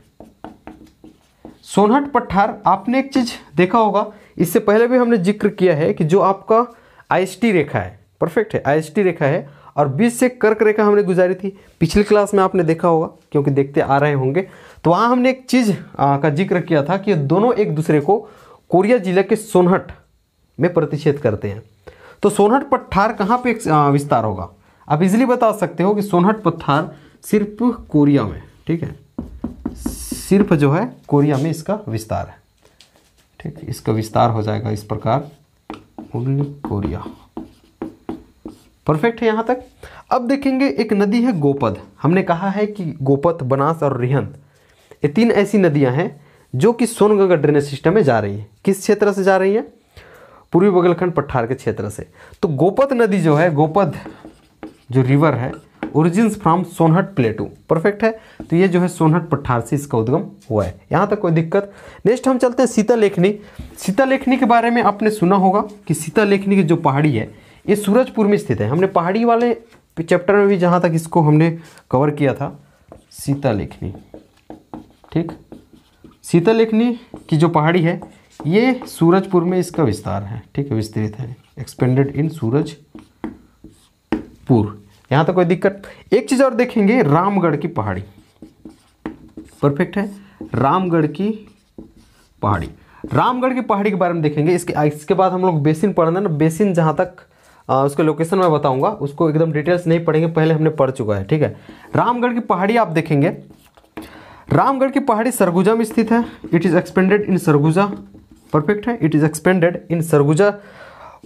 सोनहट पठार आपने एक चीज़ देखा होगा इससे पहले भी हमने जिक्र किया है कि जो आपका आई रेखा है परफेक्ट है आई रेखा है और बीच से कर्क रेखा हमने गुजारी थी पिछली क्लास में आपने देखा होगा क्योंकि देखते आ रहे होंगे तो वहाँ हमने एक चीज़ का जिक्र किया था कि दोनों एक दूसरे को कोरिया जिले के सोनहट में प्रतिषेध करते हैं तो सोनहट पठार कहाँ पर विस्तार होगा आप इजिली बता सकते हो कि सोनहट पठार सिर्फ कोरिया में ठीक है सिर्फ जो है कोरिया में इसका विस्तार है ठीक इसका विस्तार हो जाएगा इस प्रकार ओनली कोरिया परफेक्ट है यहाँ तक अब देखेंगे एक नदी है गोपद हमने कहा है कि गोपत बनास और रिहंत ये तीन ऐसी नदियाँ हैं जो कि सोनगंगा ड्रेनेज सिस्टम में जा रही हैं किस क्षेत्र से जा रही हैं पूर्वी बगलखंड पठार के क्षेत्र से तो गोपत नदी जो है गोपद जो रिवर है origin from Sonhat plateau perfect है तो ये जो है सोनहट पठार से इसका उद्गम हुआ है यहाँ तक कोई दिक्कत नेक्स्ट हम चलते हैं सीता लेखनी सीता लेखनी के बारे में आपने सुना होगा कि सीता लेखनी की जो पहाड़ी है ये सूरजपुर में स्थित है हमने पहाड़ी वाले चैप्टर में भी जहाँ तक इसको हमने कवर किया था सीता लेखनी ठीक सीता लेखनी की जो पहाड़ी है ये सूरजपुर में इसका विस्तार है ठीक है विस्तृत है एक्सपेंडेड इन सूरजपुर यहाँ तक कोई दिक्कत एक चीज़ और देखेंगे रामगढ़ की पहाड़ी परफेक्ट है रामगढ़ की पहाड़ी रामगढ़ की पहाड़ी के बारे में देखेंगे इसके इसके बाद हम लोग बेसिन पढ़ना ना बेसिन जहाँ तक आ, उसके लोकेशन मैं बताऊंगा उसको एकदम डिटेल्स नहीं पढ़ेंगे पहले हमने पढ़ चुका है ठीक है रामगढ़ की पहाड़ी आप देखेंगे रामगढ़ की पहाड़ी सरगुजा में स्थित है it is expanded in Surguja perfect है it is expanded in Surguja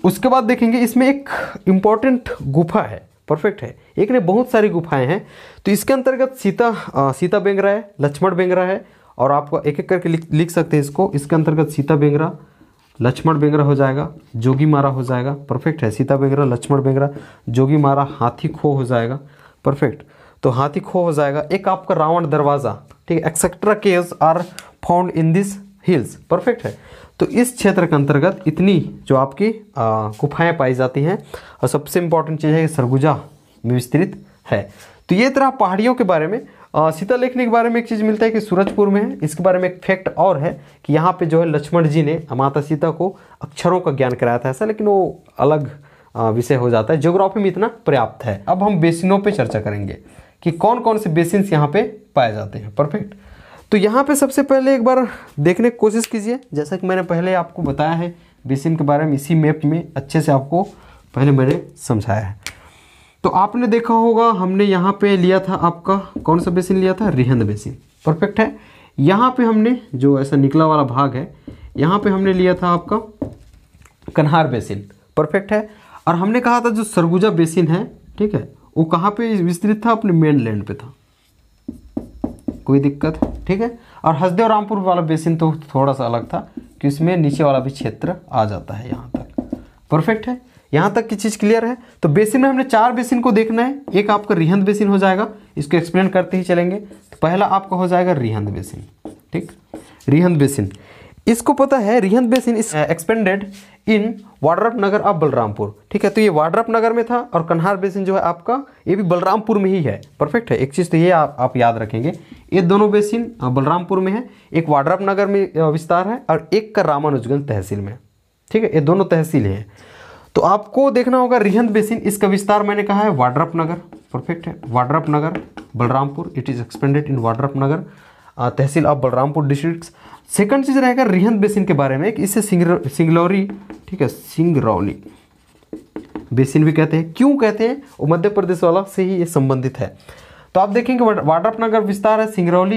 उसके बाद देखेंगे इसमें एक इम्पॉर्टेंट गुफा है परफेक्ट है एक ने बहुत सारी गुफाएं हैं तो इसके अंतर्गत सीता आ, सीता बेंगरा है लक्ष्मण बेंगरा है और आपको एक एक करके लिख लिख सकते हैं इसको इसके अंतर्गत सीता बेंगरा लक्ष्मण बेगरा हो जाएगा जोगी मारा हो जाएगा परफेक्ट है सीता बेगरा लक्ष्मण बेगरा जोगी मारा हाथी खो हो जाएगा परफेक्ट तो हाथी खो हो जाएगा एक आपका रावण दरवाज़ा ठीक है etcetera caves are found in this hills perfect है तो इस क्षेत्र के अंतर्गत इतनी जो आपकी गुफाएँ पाई जाती हैं और सबसे इंपॉर्टेंट चीज़ है कि सरगुजा में विस्तृत है तो ये तरह पहाड़ियों के बारे में सीता लेखनी के बारे में एक चीज़ मिलता है कि सूरजपुर में है इसके बारे में एक फैक्ट और है कि यहाँ पे जो है लक्ष्मण जी ने माता सीता को अक्षरों का ज्ञान कराया था ऐसा लेकिन वो अलग विषय हो जाता है ज्योग्राफी में इतना पर्याप्त है अब हम बेसिनों पर चर्चा करेंगे कि कौन कौन से बेसिन्स यहाँ पर पाए जाते हैं परफेक्ट तो यहाँ पर सबसे पहले एक बार देखने की कोशिश कीजिए जैसा कि मैंने पहले आपको बताया है बेसिन के बारे में इसी मैप में अच्छे से आपको पहले मैंने समझाया है तो आपने देखा होगा हमने यहाँ पे लिया था आपका कौन सा बेसिन लिया था रिहंद बेसिन परफेक्ट है यहाँ पे हमने जो ऐसा निकला वाला भाग है यहाँ पे हमने लिया था आपका कन्हार बेसिन परफेक्ट है और हमने कहा था जो सरगुजा बेसिन है ठीक है वो कहाँ पे विस्तृत था अपने मेन लैंड पे था कोई दिक्कत ठीक है और हसदेव रामपुर वाला बेसिन तो थोड़ा सा अलग था कि उसमें नीचे वाला भी क्षेत्र आ जाता है यहाँ तक परफेक्ट है यहाँ तक की चीज़ क्लियर है तो बेसिन में हमने चार बेसिन को देखना है एक आपका रिहंद बेसिन हो जाएगा इसको एक्सप्लेन करते ही चलेंगे तो पहला आपका हो जाएगा रिहंद बेसिन ठीक रिहंद बेसिन इसको पता है Rihand basin is expanded in Wadrafnagar of Balrampur ठीक है तो ये वाड्रप नगर में था और कन्हार बेसिन जो है आपका ये भी बलरामपुर में ही है परफेक्ट है एक चीज़ तो ये आप, आप याद रखेंगे ये दोनों बेसिन बलरामपुर में है एक वाड्रप नगर में विस्तार है और एक का रामानुजगंज तहसील में ठीक है ये दोनों तहसील हैं तो आपको देखना होगा रिहंद बेसिन इसका विस्तार मैंने कहा है वाड्रप नगर परफेक्ट है Wadrafnagar Balrampur it is expanded in Wadrafnagar तहसील ऑफ बलरामपुर डिस्ट्रिक्ट सेकंड चीज़ रहेगा रिहंद बेसिन के बारे में कि इससे सिंगलौरी ठीक है सिंगरौली बेसिन भी कहते हैं क्यों कहते हैं वो मध्य प्रदेश वाला से ही ये संबंधित है तो आप देखेंगे वाड्रप नगर विस्तार है सिंगरौली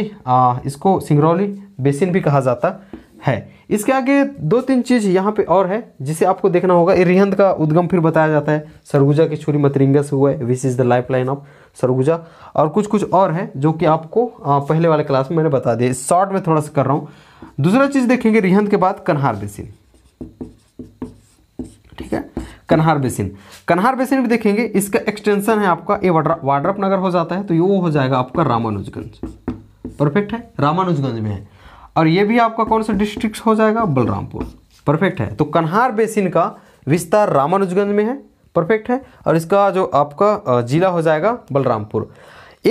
इसको सिंगरौली बेसिन भी कहा जाता है है इसके आगे दो तीन चीज़ यहाँ पे और है जिसे आपको देखना होगा रिहंद का उद्गम फिर बताया जाता है सरगुजा की छुरी मतरिंग से हुआ है which is the life line of Surguja और कुछ कुछ और है जो कि आपको पहले वाले क्लास में मैंने बता दिया शॉर्ट में थोड़ा सा कर रहा हूँ दूसरा चीज़ देखेंगे रिहंद के बाद कन्हार बेसिन ठीक है कन्हार बेसिन कन्हार बेसिन भी देखेंगे इसका एक्सटेंशन है आपका ये वाड्रप नगर हो जाता है तो ये वो हो जाएगा आपका रामानुजगंज परफेक्ट है रामानुजगंज में है और ये भी आपका कौन सा डिस्ट्रिक्ट हो जाएगा बलरामपुर परफेक्ट है तो कन्हार बेसिन का विस्तार रामानुजगंज में है परफेक्ट है और इसका जो आपका जिला हो जाएगा बलरामपुर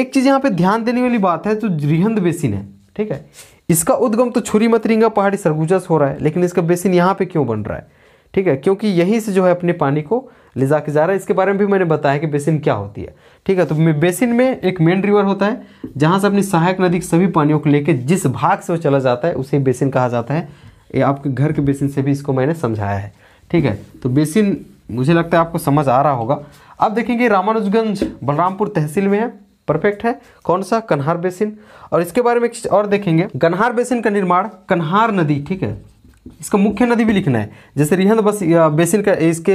एक चीज़ यहाँ पे ध्यान देने वाली बात है जो रिहंद बेसिन है ठीक है इसका उद्गम तो छुरी मतरिंगा पहाड़ी सरगुजा से हो रहा है लेकिन इसका बेसिन यहाँ पे क्यों बन रहा है ठीक है क्योंकि यहीं से जो है अपने पानी को ले जाके जा रहा है इसके बारे में भी मैंने बताया कि बेसिन क्या होती है ठीक है तो बेसिन में एक मेन रिवर होता है जहाँ से अपनी सहायक नदी के सभी पानियों को लेकर जिस भाग से वो चला जाता है उसे बेसिन कहा जाता है ये आपके घर के बेसिन से भी इसको मैंने समझाया है ठीक है तो बेसिन मुझे लगता है आपको समझ आ रहा होगा अब देखेंगे रामानुजगंज बलरामपुर तहसील में है परफेक्ट है कौन सा कन्हार बेसिन और इसके बारे में और देखेंगे कन्हार बेसिन का निर्माण कन्हार नदी ठीक है इसका मुख्य नदी भी लिखना है जैसे रिहंद बस बेसिन का इसके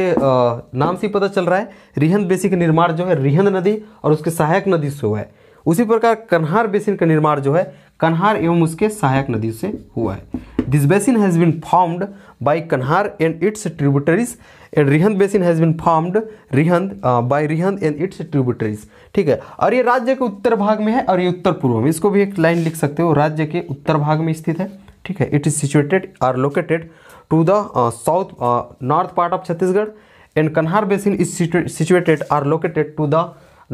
नाम से ही पता चल रहा है रिहंद बेसिन का निर्माण जो है रिहंद नदी और उसके सहायक नदी से हुआ है उसी प्रकार कन्हार बेसिन का निर्माण जो है कन्हार एवं उसके सहायक नदी से हुआ है this basin has been formed by Kanhar and its tributaries and Rihand basin has been formed Rihand by Rihand and its tributaries ठीक है और ये राज्य के उत्तर भाग में है और ये उत्तर पूर्व में इसको भी एक लाइन लिख सकते हो राज्य के उत्तर भाग में स्थित है ठीक है it is situated or located to the south north part of Chhattisgarh and Kanhar basin is situated or located to the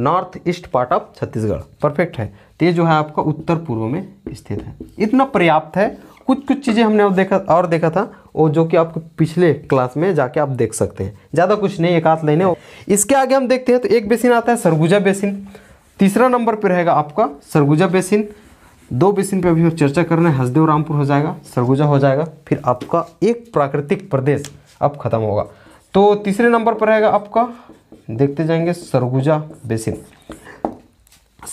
north east part of Chhattisgarh perfect है तो ये जो है आपका उत्तर पूर्व में स्थित है इतना पर्याप्त है कुछ कुछ चीज़ें हमने और देखा और देखा था और जो कि आपको पिछले क्लास में जाके आप देख सकते हैं ज़्यादा कुछ नहीं एक आध लेने इसके आगे हम देखते हैं तो एक बेसिन आता है सरगुजा बेसिन तीसरा नंबर पर रहेगा आपका सरगुजा बेसिन दो बेसिन पे अभी हम चर्चा कर रहे हैं हसदेव रामपुर हो जाएगा सरगुजा हो जाएगा फिर आपका एक प्राकृतिक प्रदेश अब खत्म होगा तो तीसरे नंबर पर रहेगा आपका देखते जाएंगे सरगुजा बेसिन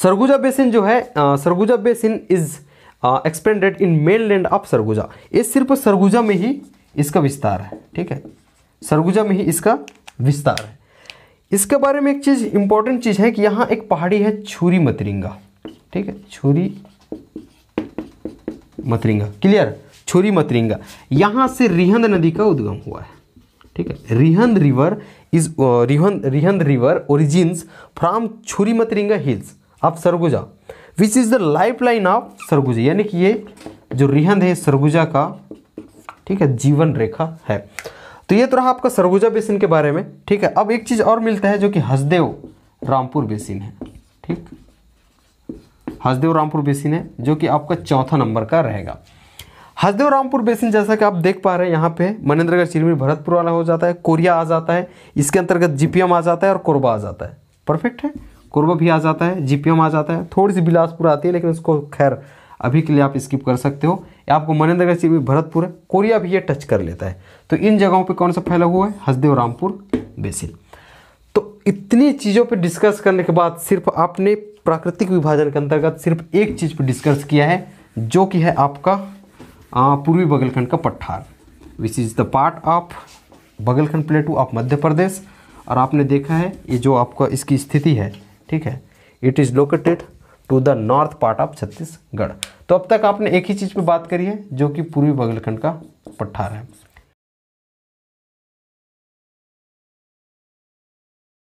सरगुजा बेसिन जो है Surguja basin is expanded in mainland of Surguja ये सिर्फ सरगुजा में ही इसका विस्तार है ठीक है सरगुजा में ही इसका विस्तार है इसके बारे में एक चीज़ इंपॉर्टेंट चीज़ है कि यहाँ एक पहाड़ी है छुरी मतरिंगा ठीक है छुरी मतरिंगा क्लियर छोरी मतरिंगा यहां से रिहंद नदी का उद्गम हुआ है ठीक है Rihand river is Rihand Rihand river origins from Chhori Matiringa hills of Surguja which is the life line of Surguja यानी कि ये जो रिहंद है सरगुजा का ठीक है जीवन रेखा है तो ये तो रहा आपका सरगुजा बेसिन के बारे में ठीक है अब एक चीज़ और मिलता है जो कि हसदेव रामपुर बेसिन है ठीक हसदेव रामपुर बेसिन है जो कि आपका चौथा नंबर का रहेगा हसदेव रामपुर बेसिन जैसा कि आप देख पा रहे हैं यहाँ पे मनेन्द्रगढ़ चिरमिर भरतपुर वाला हो जाता है कोरिया आ जाता है इसके अंतर्गत जीपीएम आ जाता है और कोरबा आ जाता है परफेक्ट है कोरबा भी आ जाता है जीपीएम आ जाता है थोड़ी सी बिलासपुर आती है लेकिन उसको खैर अभी के लिए आप स्किप कर सकते हो या आपको मनेन्द्रगढ़ से भरतपुर है कोरिया भी ये टच कर लेता है तो इन जगहों पर कौन सा फैला हुआ है हसदेव रामपुर बेसिन तो इतनी चीज़ों पे डिस्कस करने के बाद सिर्फ आपने प्राकृतिक विभाजन के अंतर्गत सिर्फ एक चीज़ पे डिस्कस किया है जो कि है आपका पूर्वी बगलखंड का पठार which is the part of Baghelkhand plateau of Madhya Pradesh और आपने देखा है ये जो आपका इसकी स्थिति है ठीक है it is located to the north part of Chhattisgarh तो अब तक आपने एक ही चीज़ पे बात करी है जो कि पूर्वी बगलखंड का पठार है